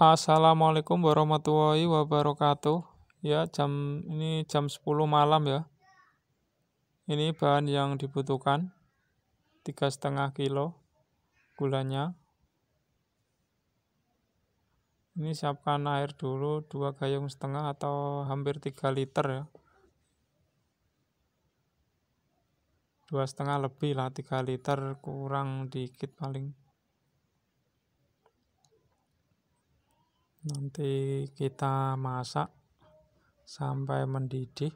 Assalamualaikum warahmatullahi wabarakatuh. Ya, jam ini jam 10 malam ya. Ini bahan yang dibutuhkan. tiga kilo gulanya. Ini siapkan air dulu 2 gayung setengah atau hampir 3 liter ya. Dua setengah lebih lah, 3 liter kurang dikit paling. Nanti kita masak sampai mendidih.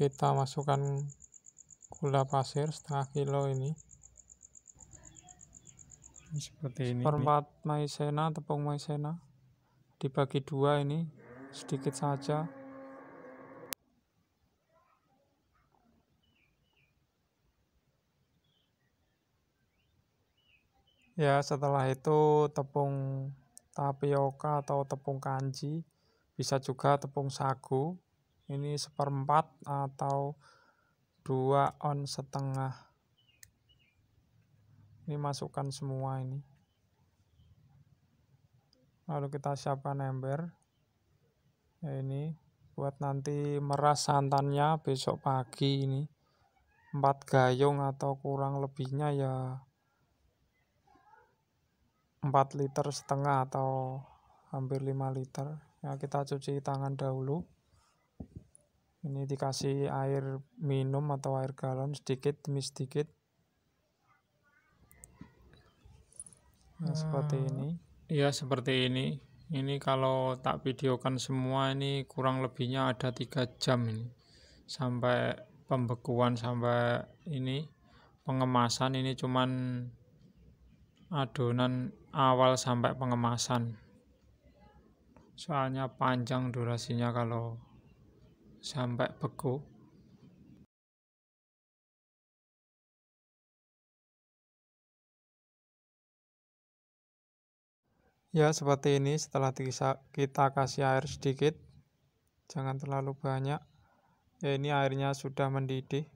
kita masukkan gula pasir setengah kilo ini seperti ini perempat maizena tepung maizena dibagi dua ini sedikit saja ya setelah itu tepung tapioka atau tepung kanji bisa juga tepung sagu ini seperempat atau dua on setengah ini masukkan semua ini lalu kita siapkan ember ya ini buat nanti meras santannya besok pagi ini empat gayung atau kurang lebihnya ya empat liter setengah atau hampir lima liter ya kita cuci tangan dahulu ini dikasih air minum atau air galon sedikit demi sedikit Nah, seperti ah. ini. Iya, seperti ini. Ini kalau tak videokan semua ini kurang lebihnya ada tiga jam ini. Sampai pembekuan sampai ini pengemasan ini cuman adonan awal sampai pengemasan. Soalnya panjang durasinya kalau sampai beku. Ya, seperti ini setelah kita kasih air sedikit. Jangan terlalu banyak. Ya, ini airnya sudah mendidih.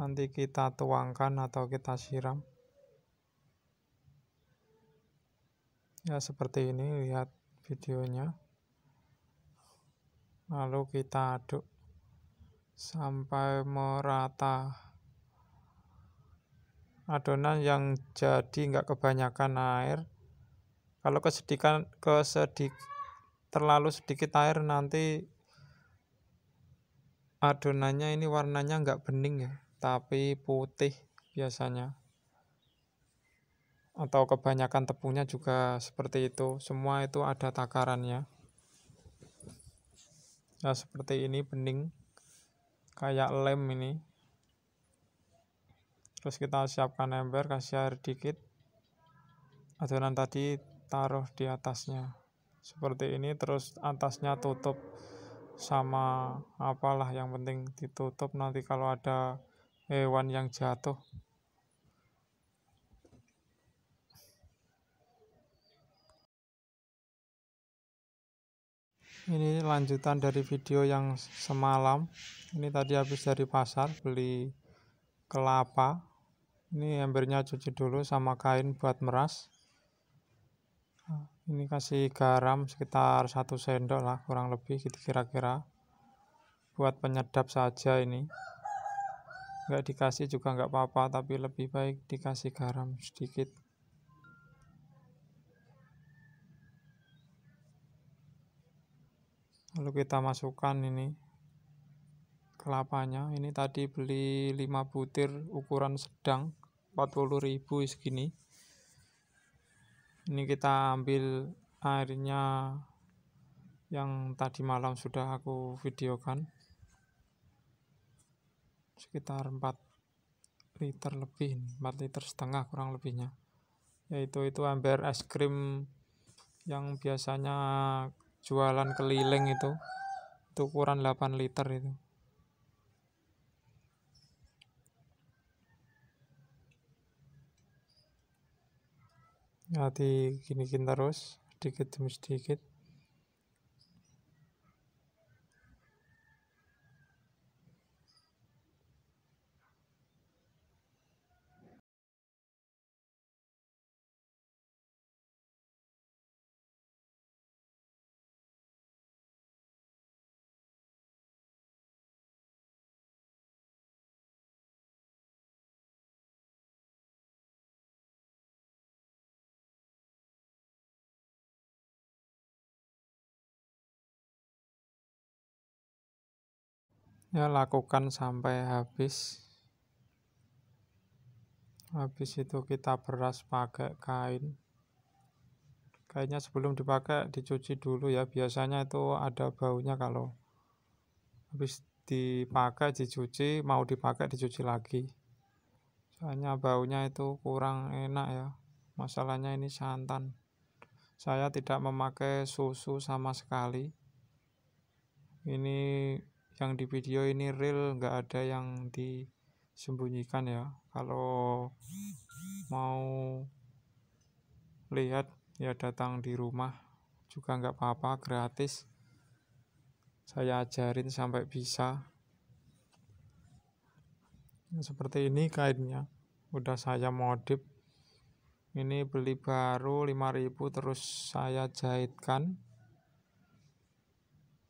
Nanti kita tuangkan atau kita siram. Ya, seperti ini. Lihat videonya. Lalu kita aduk sampai merata adonan yang jadi nggak kebanyakan air kalau kesedikan kesedik terlalu sedikit air nanti adonannya ini warnanya nggak bening ya tapi putih biasanya atau kebanyakan tepungnya juga seperti itu semua itu ada takarannya nah seperti ini bening kayak lem ini terus kita siapkan ember kasih air dikit adonan tadi taruh di atasnya seperti ini terus atasnya tutup sama apalah yang penting ditutup nanti kalau ada hewan yang jatuh ini lanjutan dari video yang semalam ini tadi habis dari pasar beli kelapa ini embernya cuci dulu sama kain buat meras ini kasih garam sekitar satu sendok lah kurang lebih gitu kira-kira buat penyedap saja ini nggak dikasih juga nggak apa-apa tapi lebih baik dikasih garam sedikit lalu kita masukkan ini kelapanya ini tadi beli 5 butir ukuran sedang 40.000 segini ini kita ambil airnya yang tadi malam sudah aku videokan sekitar 4 liter lebih 4 liter setengah kurang lebihnya yaitu itu ember es krim yang biasanya jualan keliling itu itu ukuran 8 liter itu Nanti gini-gini terus, sedikit demi sedikit. ya lakukan sampai habis habis itu kita beras pakai kain kainnya sebelum dipakai dicuci dulu ya biasanya itu ada baunya kalau habis dipakai dicuci mau dipakai dicuci lagi soalnya baunya itu kurang enak ya masalahnya ini santan saya tidak memakai susu sama sekali ini yang di video ini real nggak ada yang disembunyikan ya kalau mau lihat ya datang di rumah juga nggak apa-apa gratis saya ajarin sampai bisa seperti ini kainnya udah saya modif ini beli baru 5000 terus saya jahitkan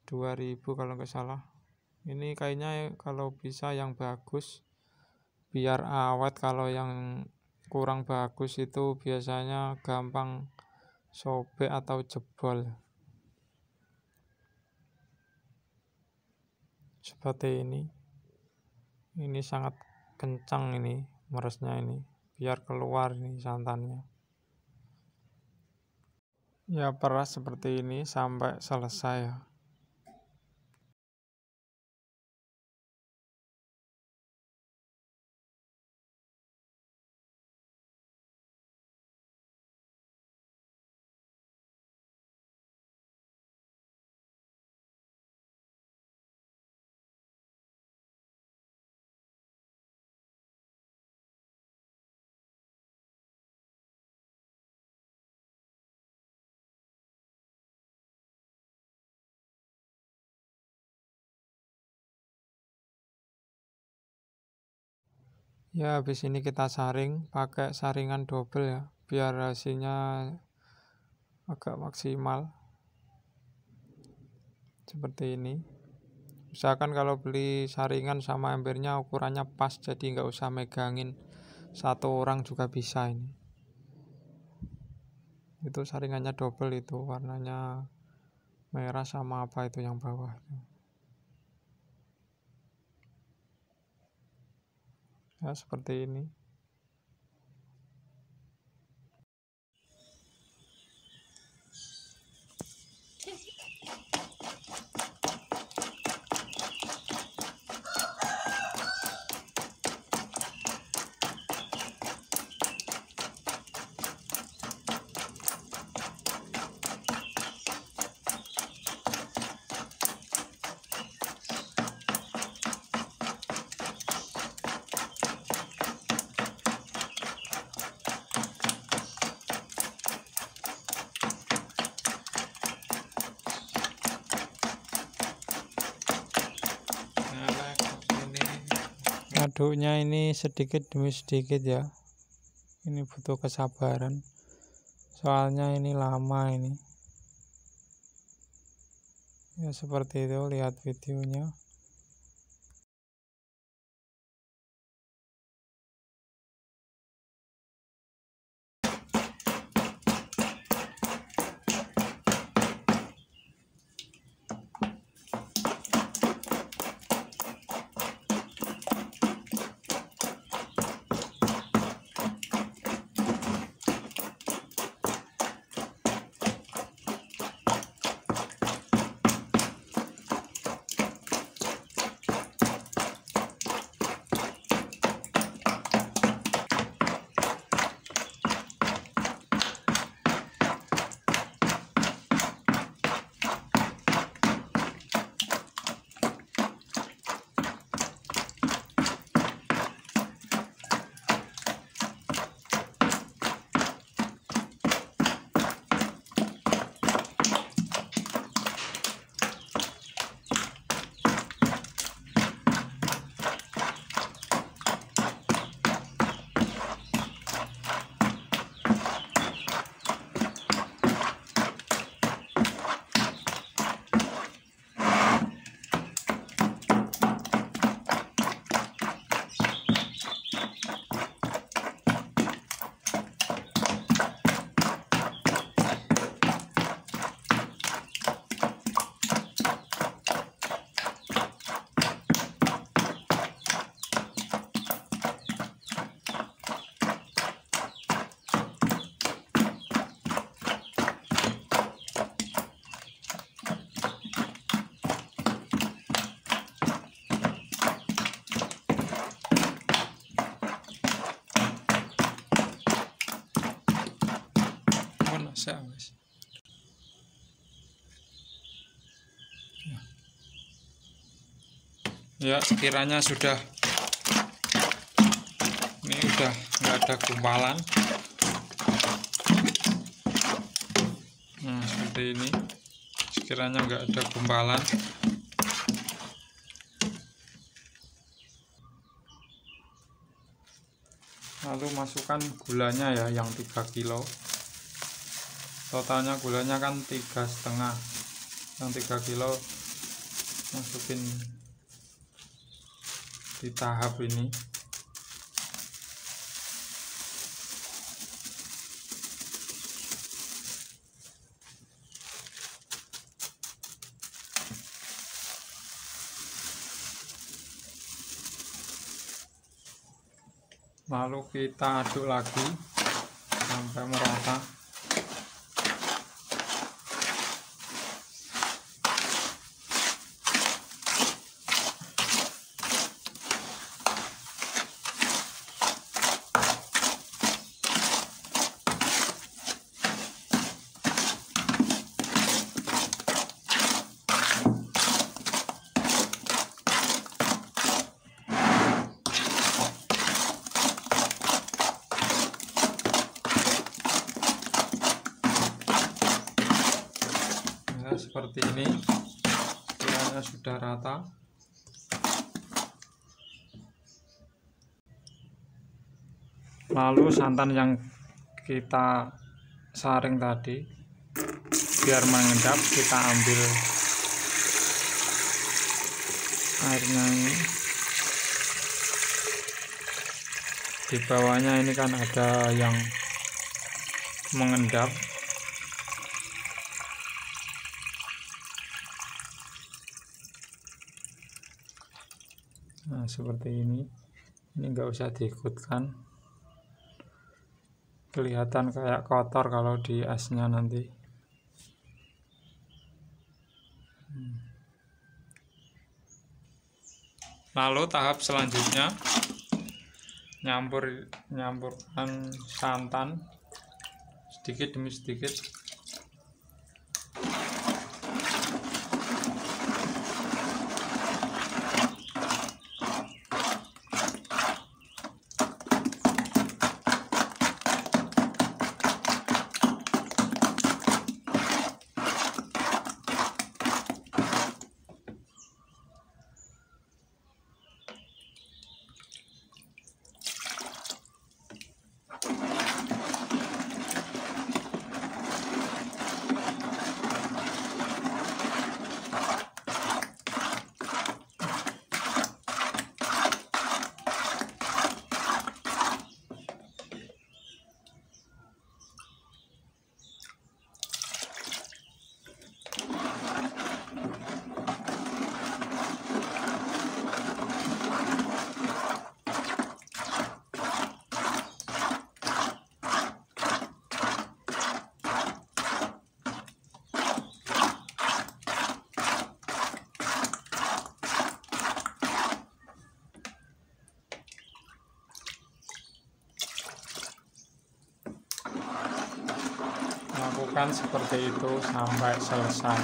2000 kalau nggak salah ini kayaknya kalau bisa yang bagus biar awet kalau yang kurang bagus itu biasanya gampang sobek atau jebol seperti ini ini sangat kencang ini meresnya ini biar keluar ini santannya ya peras seperti ini sampai selesai ya ya habis ini kita saring pakai saringan double ya biar hasilnya agak maksimal seperti ini usahakan kalau beli saringan sama embernya ukurannya pas jadi nggak usah megangin satu orang juga bisa ini itu saringannya double itu warnanya merah sama apa itu yang bawah itu. ya seperti ini aduknya ini sedikit demi sedikit ya ini butuh kesabaran soalnya ini lama ini ya seperti itu lihat videonya guys? Ya sekiranya sudah ini udah nggak ada gumpalan. Nah seperti ini sekiranya nggak ada gumpalan lalu masukkan gulanya ya yang 3 kilo totalnya gulanya kan tiga setengah yang tiga kilo masukin di tahap ini lalu kita aduk lagi sampai merata sudah rata lalu santan yang kita saring tadi biar mengendap kita ambil airnya ini di bawahnya ini kan ada yang mengendap seperti ini ini nggak usah diikutkan kelihatan kayak kotor kalau di asnya nanti hmm. lalu tahap selanjutnya nyampur nyampurkan santan sedikit demi sedikit lakukan seperti itu sampai selesai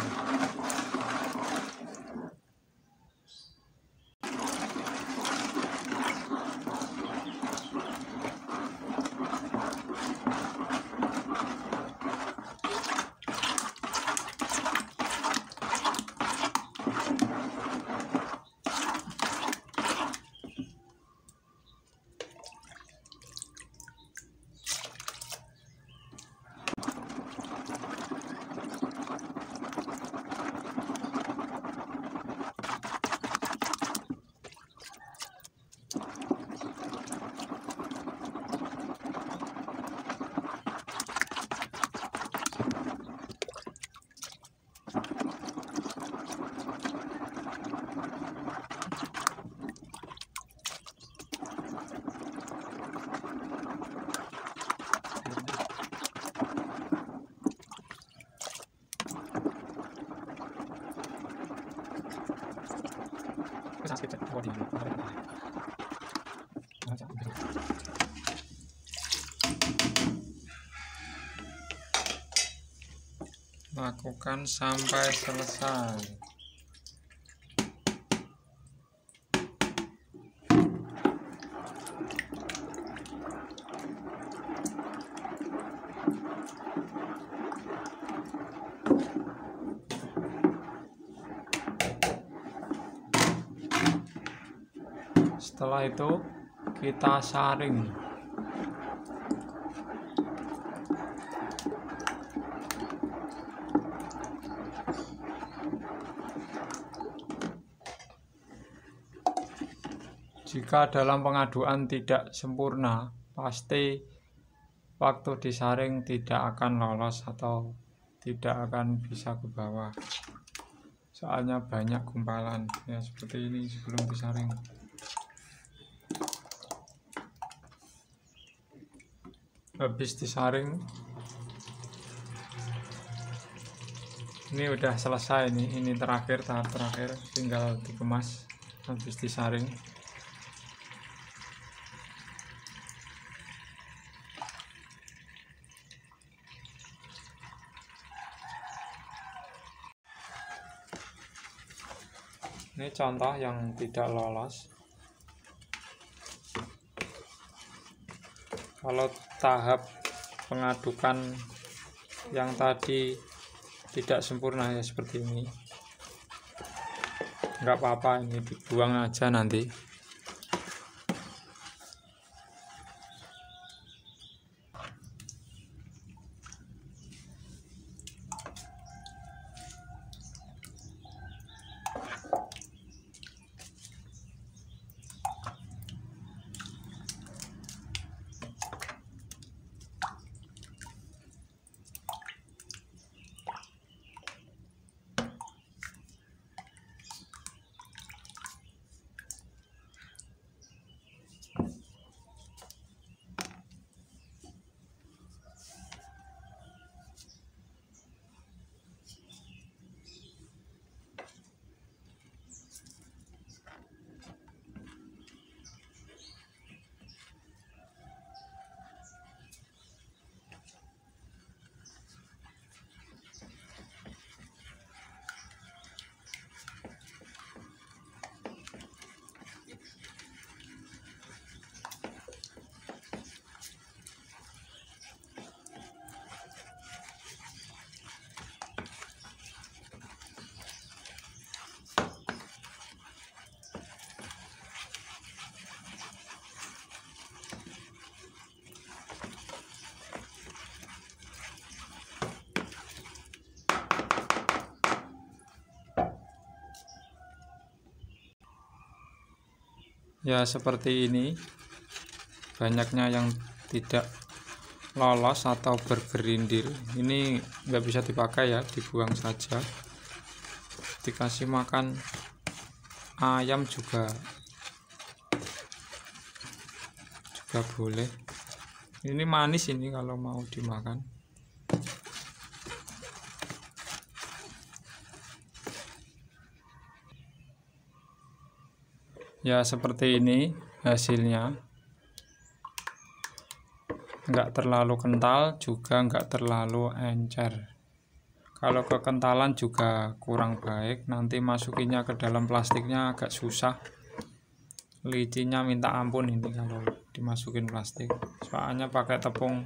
lakukan sampai selesai setelah itu kita saring jika dalam pengaduan tidak sempurna pasti waktu disaring tidak akan lolos atau tidak akan bisa ke bawah soalnya banyak gumpalan ya seperti ini sebelum disaring habis disaring ini udah selesai nih ini terakhir tahap terakhir tinggal dikemas habis disaring ini contoh yang tidak lolos kalau tahap pengadukan yang tadi tidak sempurna ya seperti ini nggak apa-apa ini dibuang aja nanti ya seperti ini banyaknya yang tidak lolos atau bergerindir ini nggak bisa dipakai ya dibuang saja dikasih makan ayam juga juga boleh ini manis ini kalau mau dimakan ya seperti ini hasilnya nggak terlalu kental juga nggak terlalu encer kalau kekentalan juga kurang baik nanti masukinya ke dalam plastiknya agak susah licinnya minta ampun ini kalau dimasukin plastik soalnya pakai tepung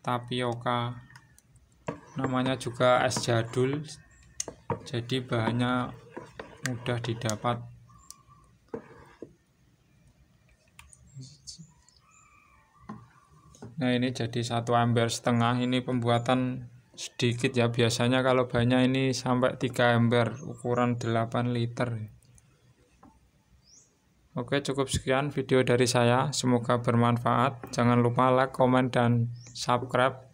tapioka namanya juga es jadul jadi bahannya mudah didapat Nah ini jadi satu ember setengah ini pembuatan sedikit ya biasanya kalau banyak ini sampai 3 ember ukuran 8 liter Oke cukup sekian video dari saya semoga bermanfaat jangan lupa like komen dan subscribe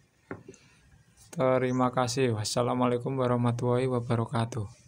Terima kasih wassalamualaikum warahmatullahi wabarakatuh